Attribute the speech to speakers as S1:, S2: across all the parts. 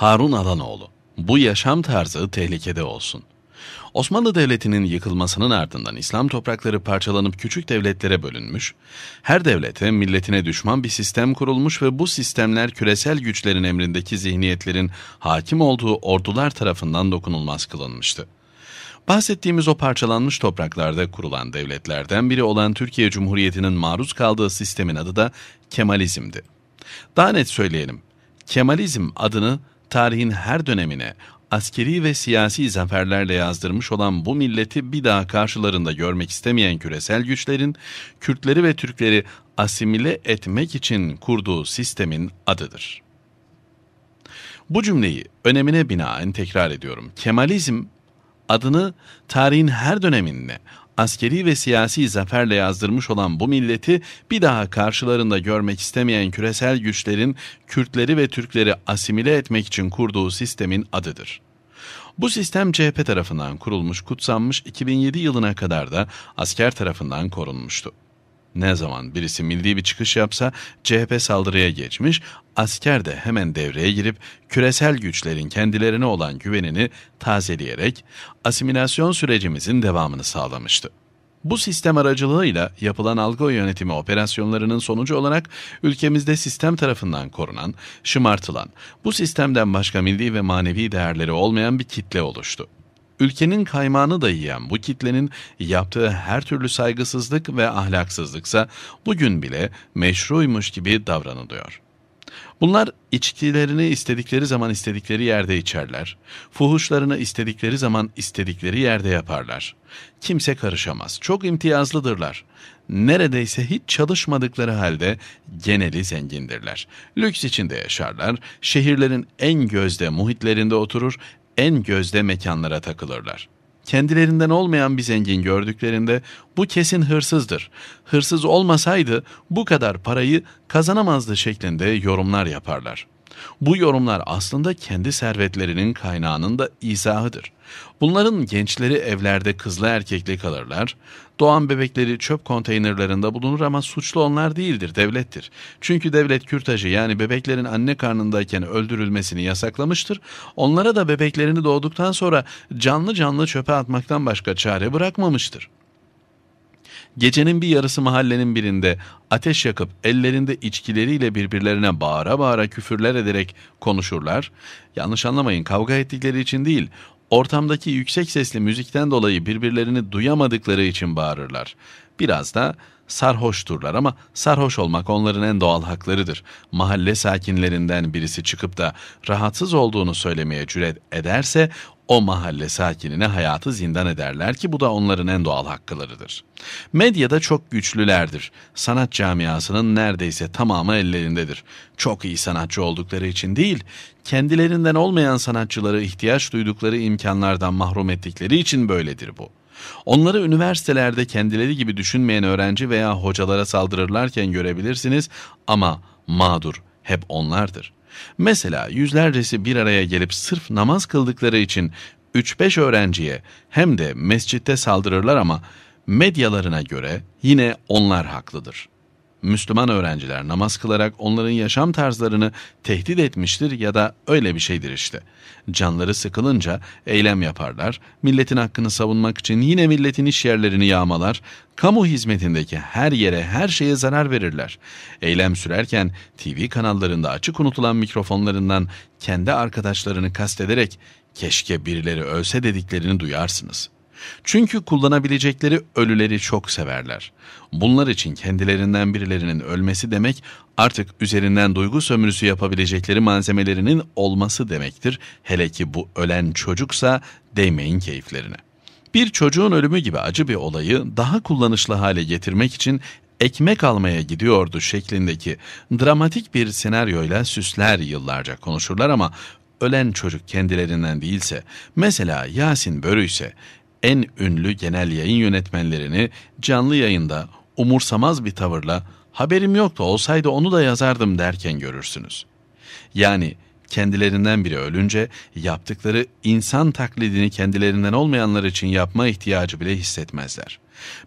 S1: Harun Alanoğlu. Bu yaşam tarzı tehlikede olsun. Osmanlı Devleti'nin yıkılmasının ardından İslam toprakları parçalanıp küçük devletlere bölünmüş, her devlete milletine düşman bir sistem kurulmuş ve bu sistemler küresel güçlerin emrindeki zihniyetlerin hakim olduğu ordular tarafından dokunulmaz kılınmıştı. Bahsettiğimiz o parçalanmış topraklarda kurulan devletlerden biri olan Türkiye Cumhuriyeti'nin maruz kaldığı sistemin adı da Kemalizm'di. Daha net söyleyelim, Kemalizm adını tarihin her dönemine askeri ve siyasi zaferlerle yazdırmış olan bu milleti bir daha karşılarında görmek istemeyen küresel güçlerin Kürtleri ve Türkleri asimile etmek için kurduğu sistemin adıdır. Bu cümleyi önemine binaen tekrar ediyorum. Kemalizm adını tarihin her döneminde askeri ve siyasi zaferle yazdırmış olan bu milleti bir daha karşılarında görmek istemeyen küresel güçlerin Kürtleri ve Türkleri asimile etmek için kurduğu sistemin adıdır. Bu sistem CHP tarafından kurulmuş, kutsanmış 2007 yılına kadar da asker tarafından korunmuştu. Ne zaman birisi milli bir çıkış yapsa CHP saldırıya geçmiş, asker de hemen devreye girip küresel güçlerin kendilerine olan güvenini tazeleyerek asimilasyon sürecimizin devamını sağlamıştı. Bu sistem aracılığıyla yapılan algı yönetimi operasyonlarının sonucu olarak ülkemizde sistem tarafından korunan, şımartılan, bu sistemden başka milli ve manevi değerleri olmayan bir kitle oluştu. Ülkenin kaymağını da yiyen bu kitlenin yaptığı her türlü saygısızlık ve ahlaksızlıksa bugün bile meşruymuş gibi davranılıyor. Bunlar içkilerini istedikleri zaman istedikleri yerde içerler. Fuhuşlarını istedikleri zaman istedikleri yerde yaparlar. Kimse karışamaz. Çok imtiyazlıdırlar. Neredeyse hiç çalışmadıkları halde geneli zengindirler. Lüks içinde yaşarlar. Şehirlerin en gözde muhitlerinde oturur en gözde mekanlara takılırlar. Kendilerinden olmayan bir zengin gördüklerinde bu kesin hırsızdır. Hırsız olmasaydı bu kadar parayı kazanamazdı şeklinde yorumlar yaparlar. Bu yorumlar aslında kendi servetlerinin kaynağının da izahıdır. Bunların gençleri evlerde kızla erkekli kalırlar. Doğan bebekleri çöp konteynerlarında bulunur ama suçlu onlar değildir, devlettir. Çünkü devlet kürtajı yani bebeklerin anne karnındayken öldürülmesini yasaklamıştır. Onlara da bebeklerini doğduktan sonra canlı canlı çöpe atmaktan başka çare bırakmamıştır. Gecenin bir yarısı mahallenin birinde ateş yakıp ellerinde içkileriyle birbirlerine bağıra bağıra küfürler ederek konuşurlar. Yanlış anlamayın kavga ettikleri için değil, ortamdaki yüksek sesli müzikten dolayı birbirlerini duyamadıkları için bağırırlar. Biraz da sarhoşturlar ama sarhoş olmak onların en doğal haklarıdır. Mahalle sakinlerinden birisi çıkıp da rahatsız olduğunu söylemeye cüret ederse o mahalle sakinine hayatı zindan ederler ki bu da onların en doğal hakkılarıdır. Medyada çok güçlülerdir. Sanat camiasının neredeyse tamamı ellerindedir. Çok iyi sanatçı oldukları için değil, kendilerinden olmayan sanatçıları ihtiyaç duydukları imkanlardan mahrum ettikleri için böyledir bu. Onları üniversitelerde kendileri gibi düşünmeyen öğrenci veya hocalara saldırırlarken görebilirsiniz ama mağdur, hep onlardır. Mesela yüzlercesi bir araya gelip sırf namaz kıldıkları için 3-5 öğrenciye hem de mescitte saldırırlar ama medyalarına göre yine onlar haklıdır.'' Müslüman öğrenciler namaz kılarak onların yaşam tarzlarını tehdit etmiştir ya da öyle bir şeydir işte. Canları sıkılınca eylem yaparlar, milletin hakkını savunmak için yine milletin iş yerlerini yağmalar, kamu hizmetindeki her yere her şeye zarar verirler. Eylem sürerken TV kanallarında açık unutulan mikrofonlarından kendi arkadaşlarını kastederek keşke birileri ölse dediklerini duyarsınız.'' Çünkü kullanabilecekleri ölüleri çok severler. Bunlar için kendilerinden birilerinin ölmesi demek artık üzerinden duygu sömürüsü yapabilecekleri malzemelerinin olması demektir. Hele ki bu ölen çocuksa değmeyin keyiflerine. Bir çocuğun ölümü gibi acı bir olayı daha kullanışlı hale getirmek için ekmek almaya gidiyordu şeklindeki dramatik bir senaryoyla süsler yıllarca konuşurlar ama ölen çocuk kendilerinden değilse, mesela Yasin Börü ise en ünlü genel yayın yönetmenlerini canlı yayında umursamaz bir tavırla haberim yoktu olsaydı onu da yazardım derken görürsünüz. Yani kendilerinden biri ölünce yaptıkları insan taklidini kendilerinden olmayanlar için yapma ihtiyacı bile hissetmezler.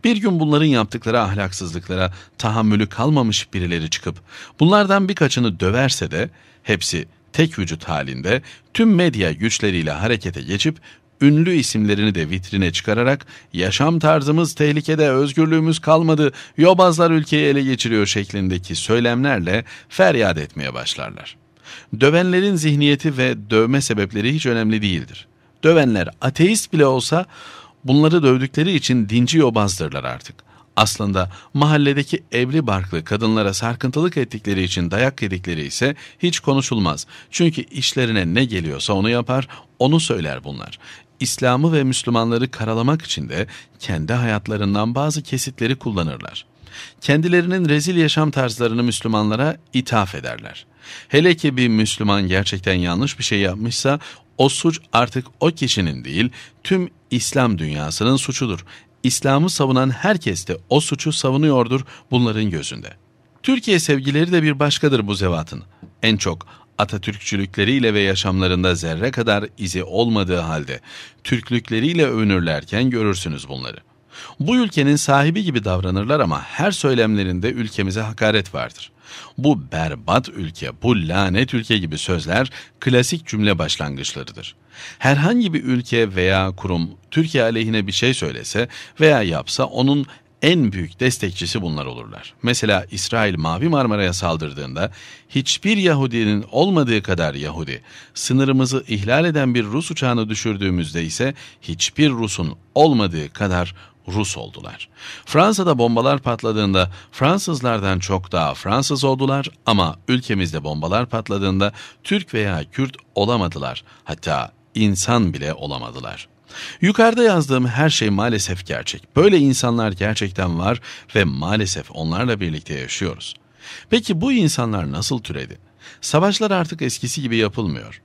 S1: Bir gün bunların yaptıkları ahlaksızlıklara tahammülü kalmamış birileri çıkıp bunlardan birkaçını döverse de hepsi tek vücut halinde tüm medya güçleriyle harekete geçip ünlü isimlerini de vitrine çıkararak yaşam tarzımız tehlikede özgürlüğümüz kalmadı yobazlar ülkeyi ele geçiriyor şeklindeki söylemlerle feryat etmeye başlarlar. Dövenlerin zihniyeti ve dövme sebepleri hiç önemli değildir. Dövenler ateist bile olsa bunları dövdükleri için dinci yobazdırlar artık. Aslında mahalledeki evli barklı kadınlara sarkıntılık ettikleri için dayak yedikleri ise hiç konuşulmaz. Çünkü işlerine ne geliyorsa onu yapar, onu söyler bunlar. İslam'ı ve Müslümanları karalamak için de kendi hayatlarından bazı kesitleri kullanırlar. Kendilerinin rezil yaşam tarzlarını Müslümanlara ithaf ederler. Hele ki bir Müslüman gerçekten yanlış bir şey yapmışsa o suç artık o kişinin değil tüm İslam dünyasının suçudur. İslam'ı savunan herkes de o suçu savunuyordur bunların gözünde. Türkiye sevgileri de bir başkadır bu zevatın. En çok Atatürkçülükleriyle ve yaşamlarında zerre kadar izi olmadığı halde Türklükleriyle övünürlerken görürsünüz bunları. Bu ülkenin sahibi gibi davranırlar ama her söylemlerinde ülkemize hakaret vardır. Bu berbat ülke, bu lanet ülke gibi sözler klasik cümle başlangıçlarıdır. Herhangi bir ülke veya kurum Türkiye aleyhine bir şey söylese veya yapsa onun en büyük destekçisi bunlar olurlar. Mesela İsrail Mavi Marmara'ya saldırdığında hiçbir Yahudinin olmadığı kadar Yahudi, sınırımızı ihlal eden bir Rus uçağını düşürdüğümüzde ise hiçbir Rus'un olmadığı kadar Rus oldular. Fransa'da bombalar patladığında Fransızlardan çok daha Fransız oldular ama ülkemizde bombalar patladığında Türk veya Kürt olamadılar. Hatta insan bile olamadılar. Yukarıda yazdığım her şey maalesef gerçek. Böyle insanlar gerçekten var ve maalesef onlarla birlikte yaşıyoruz. Peki bu insanlar nasıl türedi? Savaşlar artık eskisi gibi yapılmıyor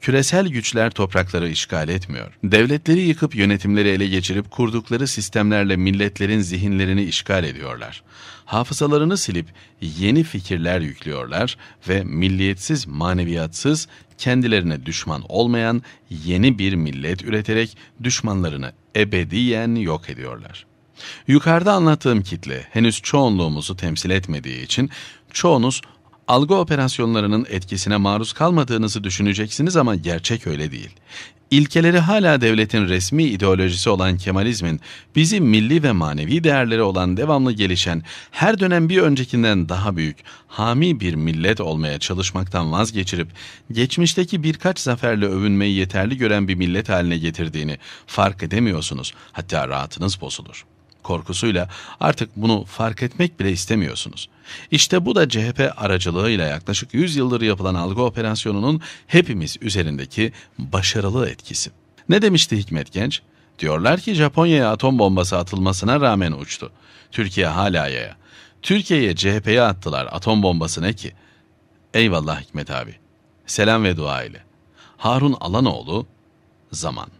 S1: küresel güçler toprakları işgal etmiyor. Devletleri yıkıp yönetimleri ele geçirip kurdukları sistemlerle milletlerin zihinlerini işgal ediyorlar. Hafızalarını silip yeni fikirler yüklüyorlar ve milliyetsiz, maneviyatsız, kendilerine düşman olmayan yeni bir millet üreterek düşmanlarını ebediyen yok ediyorlar. Yukarıda anlattığım kitle henüz çoğunluğumuzu temsil etmediği için çoğunuz Algı operasyonlarının etkisine maruz kalmadığınızı düşüneceksiniz ama gerçek öyle değil. İlkeleri hala devletin resmi ideolojisi olan Kemalizmin bizi milli ve manevi değerleri olan devamlı gelişen, her dönem bir öncekinden daha büyük, hami bir millet olmaya çalışmaktan vazgeçirip geçmişteki birkaç zaferle övünmeyi yeterli gören bir millet haline getirdiğini fark edemiyorsunuz. Hatta rahatınız bozulur korkusuyla artık bunu fark etmek bile istemiyorsunuz. İşte bu da CHP aracılığıyla yaklaşık 100 yıldır yapılan algı operasyonunun hepimiz üzerindeki başarılı etkisi. Ne demişti Hikmet Genç? Diyorlar ki Japonya'ya atom bombası atılmasına rağmen uçtu. Türkiye hala yaya. Türkiye'ye CHP'ye attılar atom bombası ne ki? Eyvallah Hikmet abi. Selam ve dua ile. Harun Alanoğlu, Zaman.